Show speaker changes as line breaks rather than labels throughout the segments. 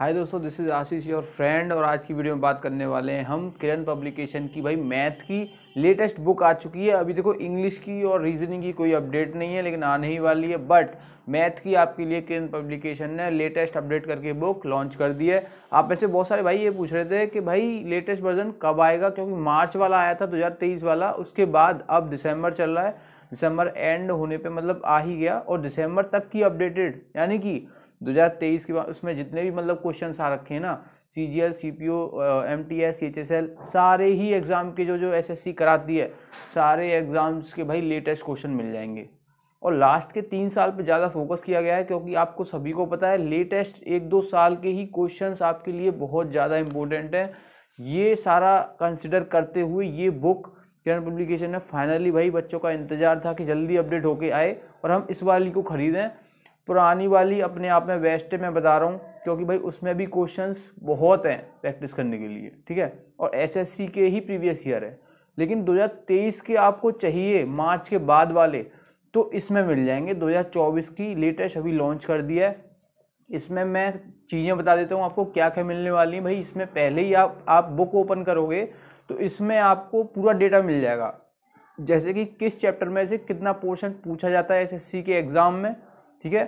हाय दोस्तों this is Ashish your friend और आज की वीडियो में बात करने वाले हैं हम किरण पब्लिकेशन की भाई मैथ की लेटेस्ट बुक आ चुकी है अभी देखो इंग्लिश की और रीजनिंग की कोई अपडेट नहीं है लेकिन आने ही वाली है बट मैथ की आपके लिए किरण पब्लिकेशन ने लेटेस्ट अपडेट करके बुक लॉन्च कर दी है आप ऐसे बहुत सारे भाई ये पूछ रहे थे कि भाई लेटेस्ट वर्जन कब आएगा क्योंकि मार्च वाला आया था दो वाला उसके बाद अब दिसंबर चल रहा है दिसंबर एंड होने पर मतलब आ ही गया और दिसंबर तक की अपडेटेड यानी कि दो हज़ार तेईस के बाद उसमें जितने भी मतलब क्वेश्चन आ रखे हैं ना C G L C P O M T S H S L सारे ही एग्ज़ाम के जो जो एस एस सी कराती है सारे एग्ज़ाम्स के भाई लेटेस्ट क्वेश्चन मिल जाएंगे और लास्ट के तीन साल पे ज़्यादा फोकस किया गया है क्योंकि आपको सभी को पता है लेटेस्ट एक दो साल के ही क्वेश्चन आपके लिए बहुत ज़्यादा इम्पोर्टेंट हैं ये सारा कंसिडर करते हुए ये बुक जन पब्लिकेशन ने फाइनली भाई बच्चों का इंतज़ार था कि जल्दी अपडेट होके आए और हम इस वाली को ख़रीदें पुरानी वाली अपने आप में वेस्ट है मैं बता रहा हूँ क्योंकि भाई उसमें भी क्वेश्चंस बहुत हैं प्रैक्टिस करने के लिए ठीक है और एसएससी के ही प्रीवियस ईयर है लेकिन 2023 के आपको चाहिए मार्च के बाद वाले तो इसमें मिल जाएंगे 2024 की लेटेस्ट अभी लॉन्च कर दिया है इसमें मैं चीज़ें बता देता हूँ आपको क्या क्या मिलने वाली हैं भाई इसमें पहले ही आप आप बुक ओपन करोगे तो इसमें आपको पूरा डेटा मिल जाएगा जैसे कि किस चैप्टर में से कितना पोर्शन पूछा जाता है एसएससी के एग्ज़ाम में ठीक है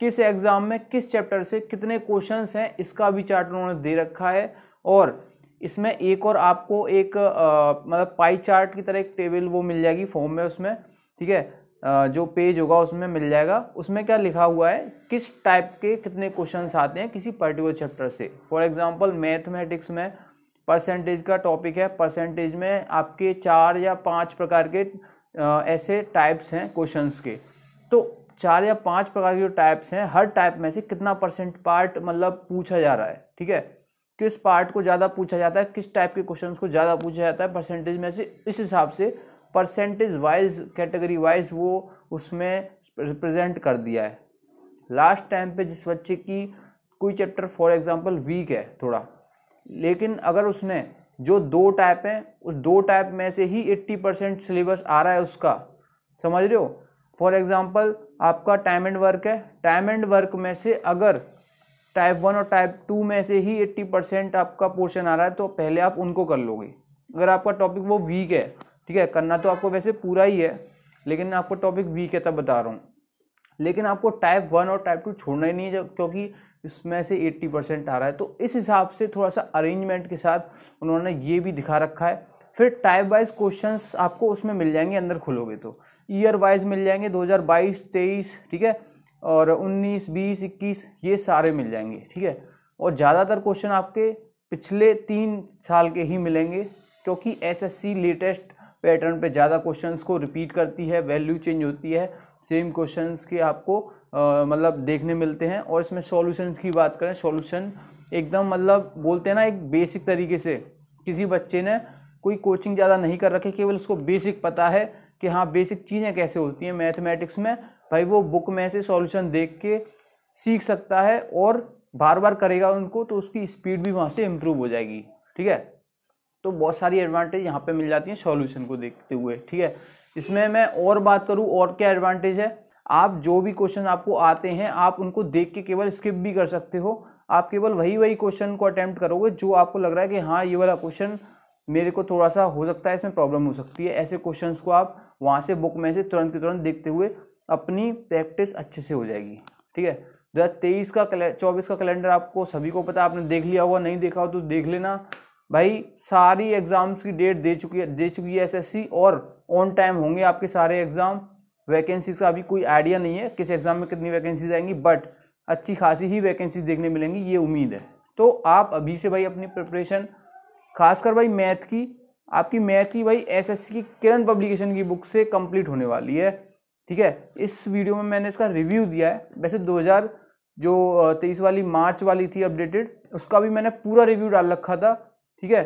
किस एग्ज़ाम में किस चैप्टर से कितने क्वेश्चंस हैं इसका भी चार्ट उन्होंने दे रखा है और इसमें एक और आपको एक आ, मतलब पाई चार्ट की तरह एक टेबल वो मिल जाएगी फॉर्म में उसमें ठीक है जो पेज होगा उसमें मिल जाएगा उसमें क्या लिखा हुआ है किस टाइप के कितने क्वेश्चंस आते हैं किसी पर्टिकुलर चैप्टर से फॉर एग्जांपल मैथमेटिक्स में परसेंटेज का टॉपिक है परसेंटेज में आपके चार या पांच प्रकार के ऐसे टाइप्स हैं क्वेश्चंस के तो चार या पांच प्रकार के जो टाइप्स हैं हर टाइप में से कितना परसेंट पार्ट मतलब पूछा जा रहा है ठीक है किस पार्ट को ज़्यादा पूछा जाता है किस टाइप के क्वेश्चन को ज़्यादा पूछा जाता है परसेंटेज में से इस हिसाब से परसेंटेज वाइज कैटेगरी वाइज वो उसमें रिप्रेजेंट कर दिया है लास्ट टाइम पे जिस बच्चे की कोई चैप्टर फॉर एग्जांपल वीक है थोड़ा लेकिन अगर उसने जो दो टाइप हैं उस दो टाइप में से ही 80 परसेंट सिलेबस आ रहा है उसका समझ रहे हो फॉर एग्जाम्पल आपका टाइम एंड वर्क है टाइम एंड वर्क में से अगर टाइप वन और टाइप टू में से ही एट्टी परसेंट आपका पोर्शन आ रहा है तो पहले आप उनको कर लोगे अगर आपका टॉपिक वो वीक है ठीक है करना तो आपको वैसे पूरा ही है लेकिन आपको टॉपिक वीक है तब बता रहा हूँ लेकिन आपको टाइप वन और टाइप टू छोड़ना ही नहीं है क्योंकि इसमें से एट्टी परसेंट आ रहा है तो इस हिसाब से थोड़ा सा अरेंजमेंट के साथ उन्होंने ये भी दिखा रखा है फिर टाइप वाइज क्वेश्चंस आपको उसमें मिल जाएंगे अंदर खुलोगे तो ईयर वाइज मिल जाएंगे 2022 23 ठीक है और 19 20 21 ये सारे मिल जाएंगे ठीक है और ज़्यादातर क्वेश्चन आपके पिछले तीन साल के ही मिलेंगे क्योंकि एसएससी लेटेस्ट पैटर्न पे ज़्यादा क्वेश्चंस को रिपीट करती है वैल्यू चेंज होती है सेम क्वेश्चंस के आपको मतलब देखने मिलते हैं और इसमें सॉल्यूशंस की बात करें सॉल्यूशन एकदम मतलब बोलते हैं ना एक बेसिक तरीके से किसी बच्चे ने कोई कोचिंग ज़्यादा नहीं कर रखे केवल उसको बेसिक पता है कि हाँ बेसिक चीज़ें कैसे होती हैं मैथमेटिक्स में भाई वो बुक में से सॉल्यूशन देख के सीख सकता है और बार बार करेगा उनको तो उसकी स्पीड भी वहाँ से इम्प्रूव हो जाएगी ठीक है तो बहुत सारी एडवांटेज यहाँ पे मिल जाती हैं सॉल्यूशन को देखते हुए ठीक है इसमें मैं और बात करूँ और क्या एडवांटेज है आप जो भी क्वेश्चन आपको आते हैं आप उनको देख के केवल स्किप भी कर सकते हो आप केवल वही वही क्वेश्चन को अटैम्प्ट करोगे जो आपको लग रहा है कि हाँ ये वाला क्वेश्चन मेरे को थोड़ा सा हो सकता है इसमें प्रॉब्लम हो सकती है ऐसे क्वेश्चन को आप वहाँ से बुक में से तुरंत के तुरंत देखते हुए अपनी प्रैक्टिस अच्छे से हो जाएगी ठीक है दो हज़ार तेईस का चौबीस का कैलेंडर आपको सभी को पता आपने देख लिया होगा नहीं देखा हो तो देख लेना भाई सारी एग्ज़ाम्स की डेट दे चुकी है दे चुकी है एसएससी और ऑन टाइम होंगे आपके सारे एग्ज़ाम वैकेंसीज़ का अभी कोई आइडिया नहीं है किस एग्ज़ाम में कितनी वैकेंसीज आएंगी बट अच्छी खासी ही वैकेंसीज देखने मिलेंगी ये उम्मीद है तो आप अभी से भाई अपनी प्रिपरेशन खासकर भाई मैथ की आपकी मैथ की भाई एसएससी की किरण पब्लिकेशन की बुक से कंप्लीट होने वाली है ठीक है इस वीडियो में मैंने इसका रिव्यू दिया है वैसे 2000 जो तेईस वाली मार्च वाली थी अपडेटेड उसका भी मैंने पूरा रिव्यू डाल रखा था ठीक है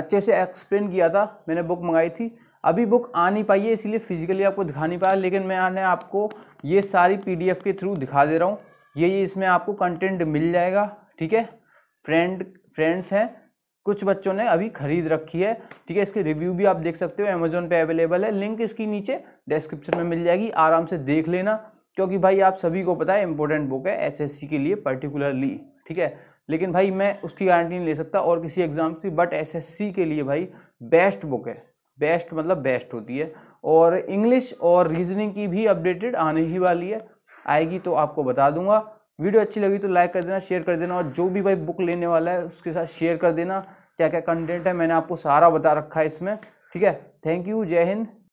अच्छे से एक्सप्लेन किया था मैंने बुक मंगाई थी अभी बुक आ नहीं पाई है इसीलिए फिजिकली आपको दिखा नहीं पाया लेकिन मैंने आपको ये सारी पीडीएफ के थ्रू दिखा दे रहा हूँ ये ये इसमें आपको कंटेंट मिल जाएगा ठीक है फ्रेंड फ्रेंड्स हैं कुछ बच्चों ने अभी खरीद रखी है ठीक है इसके रिव्यू भी आप देख सकते हो अमेजोन पे अवेलेबल है लिंक इसकी नीचे डिस्क्रिप्शन में मिल जाएगी आराम से देख लेना क्योंकि भाई आप सभी को पता है इंपॉर्टेंट बुक है एसएससी के लिए पर्टिकुलरली ठीक है लेकिन भाई मैं उसकी गारंटी नहीं ले सकता और किसी एग्ज़ाम की बट एस के लिए भाई बेस्ट बुक है बेस्ट मतलब बेस्ट होती है और इंग्लिश और रीजनिंग की भी अपडेटेड आने ही वाली है आएगी तो आपको बता दूंगा वीडियो अच्छी लगी तो लाइक कर देना शेयर कर देना और जो भी भाई बुक लेने वाला है उसके साथ शेयर कर देना क्या क्या कंटेंट है मैंने आपको सारा बता रखा है इसमें ठीक है थैंक यू जय हिंद